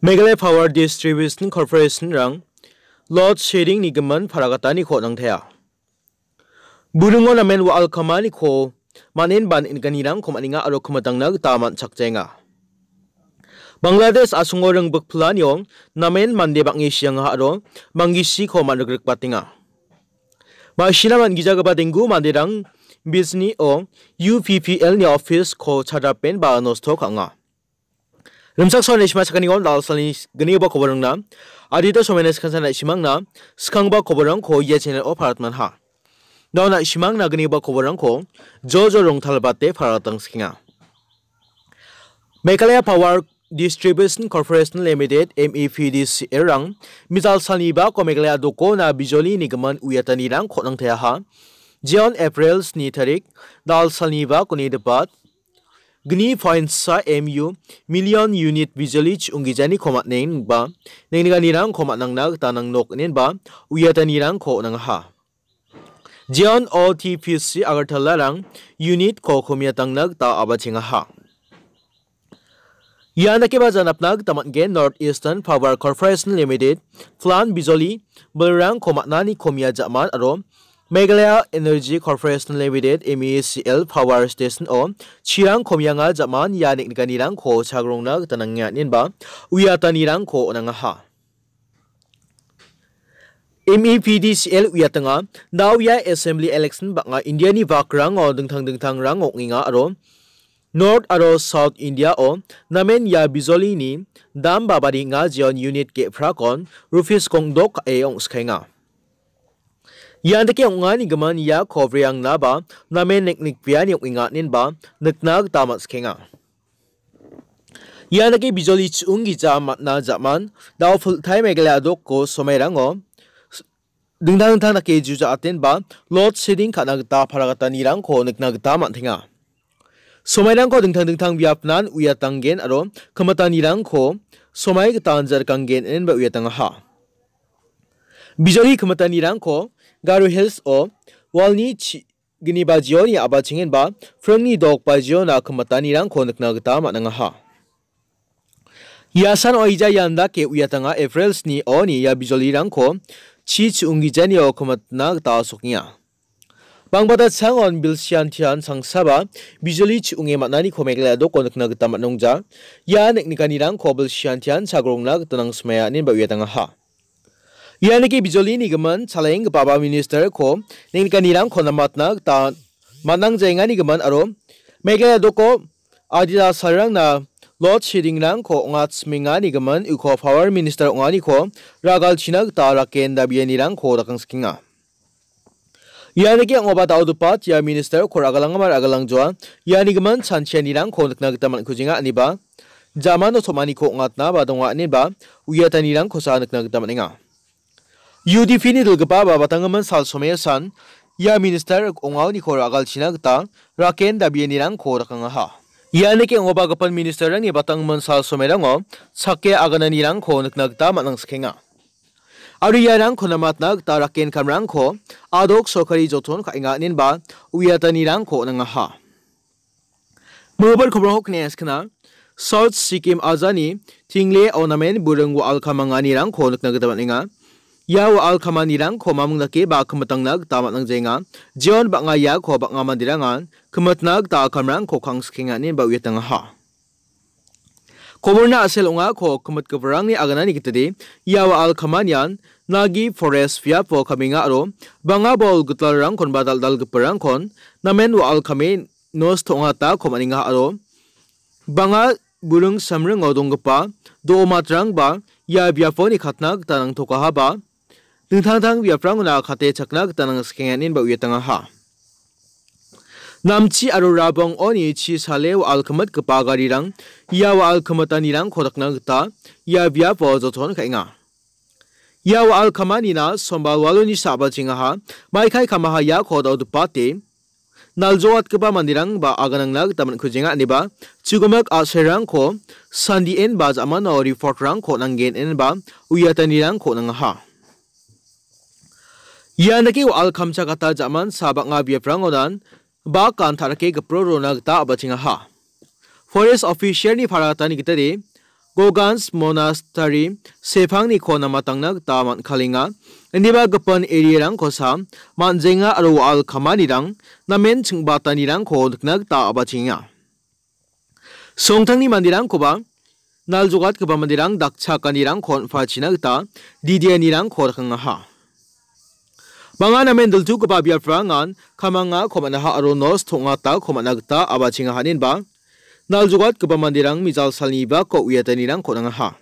Meghalaya Power Distribution Corporation rang l o r d s h a d i n g n i g m a n paragatan i ko nang thaya. Burungo namen wa alkama ni ko manin ban in ganirang kumaninga aro kumatang n a taman chakjenga. Bangladesh asungo rang bakplan yong namen mande bangi siyang haro mangisi ko managrik patinga. Masina man gijaga d e n g u mandirang bisni o UPPL ni office ko chadapen ba nosto kanga. रिमसक सोने सिमा सकनी गोन लाल सनी गनी ब खबर नंग ना आदित सोमेनेस खसन ना सिमांग ना सखंग ब खबर रंग खो ये चैनल ओ भारत मन हा दाव ना सिमांग ना गनी ब खबर रंग को जो जो रंग थाल बाते फारा तंग सिंगा मेकलेय power distribution corporation limited M E P D C एर रंग मिजाल सनी बा कोमेकलेय ना बिजोली निगम उयतनी रंग खोनंग थया हा जियन एप्रिल स्नि दाल सनी बा कोनी दपात gni point sa mu million unit visually jani Komat neng ba neng ni nirang Komat nang nak ta nang nok nen ba uyata nirang kho nang ha jian o Agar p rang unit kho khomia tang nak ta aba chinga ha Yana keba tamat tamatge North Eastern Power Corporation Limited, Plan Bijoli, Belrang Nani Komia Jaman Arom Meghalaya Energy Corporation Limited MECL Power Station o Chirang Khomyanga Jaman Yanik Nikanirang ko Chagrongna Tanangya Ninba Uyatanirang ko Nangaha MEPDCL uyatanga Nauya Assembly Election banga India ni bakrang o dengthang dengthang rang okinga aro North aro South India o namen ya bijoli ni dam babari nga jion unit ke phrakon rupees kongdok e ong skhainga Yandak yang ngani gaman ya kovri yang naba name nek nek pian yang ingatnin ba nek nag tamat skenga. Yandak bijoli chungi jamat na jaman dao full time egele adok ko somerango dengdang dengdang nake juja aten ba lot shedding kana gata paragata nirang ko nek nag tamat tinga. Somerang ko dengdang dengdang biapnan uyatanggen aro kamatani rang ko somai gata anjar kanggen en ba uyatang ha. Bijori rangko Garo Hills o walni gini bajio ni aba chengen ba frangni dog bajio na kematanirangko nikna gita ha. Yasan o ija yanda ke uyatanga Aprils ni o ni ya bijoli rangko chi jani o kematna gita soknya. Bangbata bil bilsian tian sangsaba bijoli chunge matnani komekla do konekna gita matnongja ya neknikani rangko bilsian tian sagrongna gita nang smaya nin ba uyatanga ha. Yaniki ni geman saleng baba minister ko ning kanilang khona matna ta manang jenga ni geman aro megala doko adila sarang na Lord Shiringrang ko ngat gaman geman ko power minister ngani ko ragal chinak ta raken dabiani rang ko dakang skinga Yaniki ang obat du pat ya minister ko ragalang mar agalang jwa yani geman ni rang ko nakna ani ba jama no somani ko ngatna badongwa aniba ni rang ko sa ta man nga UDP-ni dilgipa babatangaman salsomaya san, ya minister ongaw ni kora agal china raken dabiye nirang kora kanga ha. Ya aneke ngoba gapan minister ni batangaman salsomaya ngo, sakke agana nirang kora nukna gita matang sakinga. Aru ya rang kona matna raken kam ko, adok sokari jotun ka inga nin ba uyata nirang kora nga ha. Mubar kubra hok nyes kena, South Sikkim Azani, Tingle Ornament Burungu Alkamanga nirang kona nukna gita ya wa al kamani rang ko mamungdaki ba nag tamat nang jenga. Jion ba ya ko ba nga ya mandirangan. nag ta rang ko kang ni ba uyatang ha. Koborna asel unga ko kumat kabarang ni aganani ya wa al kamanyan. Nagi forest via po kami nga aro. nga bol rang kon badal dal gaparang kon. Namen wa al kami nos ko mani nga aro. Ba nga burung samrang odong gapa. Do matrang ba. Ya biafoni katnag tanang tokaha ba tentang tang tang bia prang na kate chakna ketanang sekenganin ba uya tengah ha. Namchi aro rabang oni chi sale wa alkemat kepagarang ia ya wa alkematanirang kodakna geta ia ya bia po joton kainga. Ia ya wa alkamanina sombal waloni saba jingaha maikai kamaha ya kodau dupate naljowat keba mandirang ba aganang lag taman kujenga niba chugumak aserang ko sandi en ba zaman ori rang ko nanggen en ba uyatanirang ko nangha. yanaki wa al khamcha kata jaman sabak nga biaprang onan ba kan tharake gapro rona gata abachinga ha forest official ni pharata ni gitari Gogans Monastery Sefang ni kona matangna gata man khalinga indiba gapan area rang kosa manjenga aro al khamani rang namen chingbata ni rang ko dikna gata abachinga Songtangni mandirang koba naljogat kaba mandirang dakcha kanirang kon phachina gata didia nirang khor khanga ha Mangana mendel tu kepa biar perangan, kamanga komana ha aronos tongata komana aba cinga hanin ba. Nal jugat kepa mandirang misal salniba ko wiyatanirang ko ha.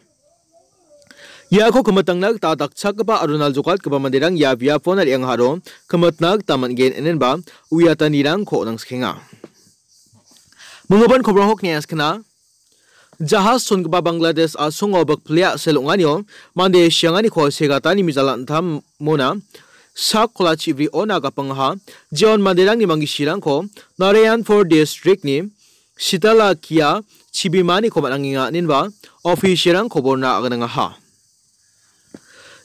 Ya ko kematangnak ta dakcak kepa arunal jugat kepa mandirang ya biya haron, yang haro, kematnak man gen enen ba wiyatanirang ko nang skenga. Mengoban kobra hok nias kena, sun sungba Bangladesh asung obak pelia selunganyo, mande siangani ko sega ni mizalan tam mona, kola chibri ona ga pangha jeon manderang ni mangi sirang ko for district ni sitala kia chibi mani ko mananginga ninwa officialang khobor na agnanga ha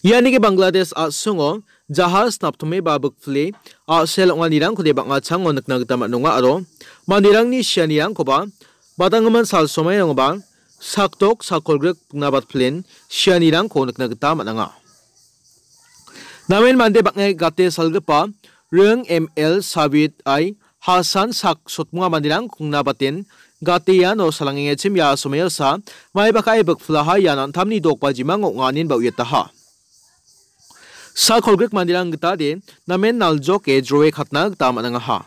yani ke Bangladesh a sungo jahaz naptume babuk fle a sel onga nirang ko de chang onak nakna gita manunga aro mandirang ni rang ko ba man sal somai rang ba saktok sakolgrek pungnabat plen rang ko nakna gita mananga namen mande bakngai gate salgpa reng ml savit ai hasan sak sotmunga mandirang kungna baten gate ya no salangenge chim ya somel sa mai bakai bakfula ha ya nan thamni dokpa jimang nganin ba yeta ha sa kholgrek mandirang gita de namen naljo ke drowe khatna tam mananga ha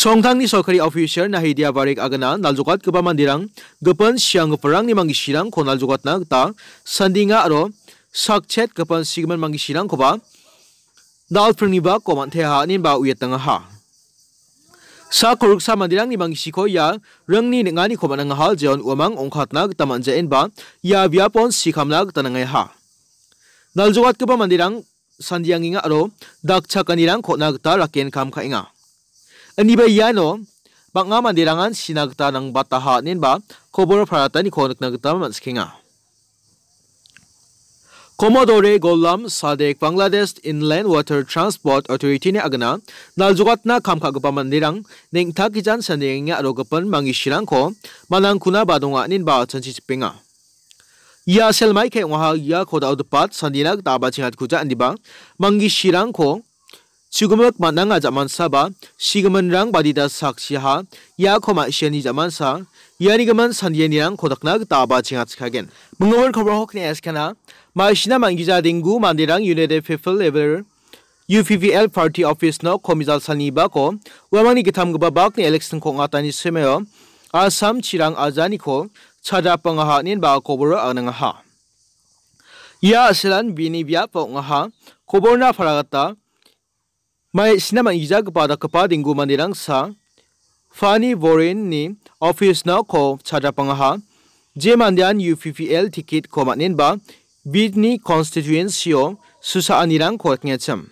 Songthangni sokari officer na hidia varik agana naljukat keba mandirang gapan siang perang ni mangisirang ko naljukat na ta sandinga aro sakchet kapan sigman mangi silang koba dal ba koman teha nin ba uyet tanga ha sa koruk sa mandirang ni mangi siko ya rang ni ngani koman nga hal jeon umang nag taman en ba ya biapon sikamna tanangai ha dal jowat kaba mandirang sandiang inga aro dak chakanirang nag ta raken kam kha inga ani ba ya no nga mandirangan sinagta nang bataha nin ba khobor parata ni khonak nagta man Commodore Golam Sadek Bangladesh Inland Water Transport Authority ne agna naljugat na khamkha gpa mandirang ning thakijan sandeng ya rogapan mangi shirang ko manang khuna badonga nin ba chanchi pinga ya selmai ke waha ya khoda udpat sandinak taba chingat kuja andiba mangi shirang ko Sigumak mananga zaman saba, sigumanrang badida saksiha, ya koma i s h a n i zaman sa, yani gaman sandienirang kodakna taba chingat s kagen. Mengawal k o b a r hok ni eskana, maishina mangija dinggu mandirang u n e d p e o p f e l e v e r u v p l Party Office no komizal saniba ko, wamani gitam gubabak ni election ko ngatani semeo, asam chirang azani ko, chada pangahanin ba koboro anangaha. Ya asilan bini biya po ngaha, koborna p a r a g a t a Mai sinama ija kepada kepa dinggu mandirang sa Fani Warren ni office na ko chada pangaha je mandian UPPL ticket ko manin ba bidni constituency susa anirang ko knyacham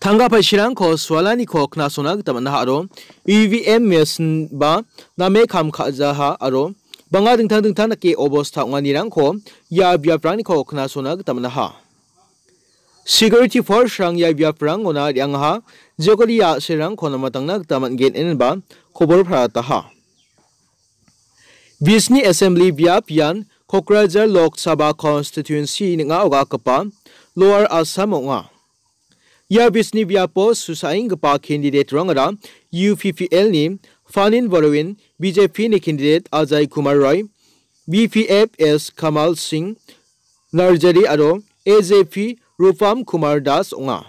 Tanga paisirang ko swalani ko knasona gtamna aro EVM mesin ba name kham khaja ha aro banga dingtang dingtang ke obostha nganirang ko ya biaprang ni ko knasona gtamna ha security force rang ya bia prang ona yang ha jokori ya serang khona matang nak taman gen en ba khobor phra ta ha bisni assembly bia pian kokrajar lok sabha constituency ni nga oga kapa lower assam onga या बिस्नि व्यापो सुसाइंग पा कैंडिडेट रंगरा UPPL नि फानिन बरोविन BJP नि कैंडिडेट अजय कुमार रॉय बीपीएफएस कमल सिंह नर्जरी आरो AJP Rufam Kumar Das onga.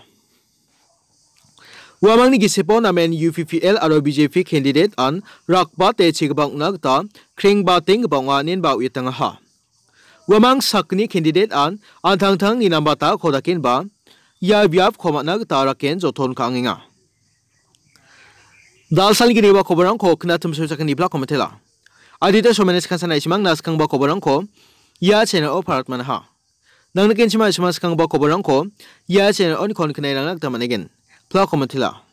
Wamangni gisepo namen UPPL aro BJP candidate an rakba te chigbang kring kringba ting bonga nin ba itang ha. Wamang sakni candidate an antang tang ni ta kodakin ba ya biap komatnak taraken joton kanginga. Dalsan gini ba kobarang ko kena tumsu sakan di blak komatela. Adita somenes kan sana isimang nas kang ba kobarang ko ya channel o parat manha. nang nakin chima chima skang ba kobo ko ya chen on kon kne rang nak ta manegen pla komatila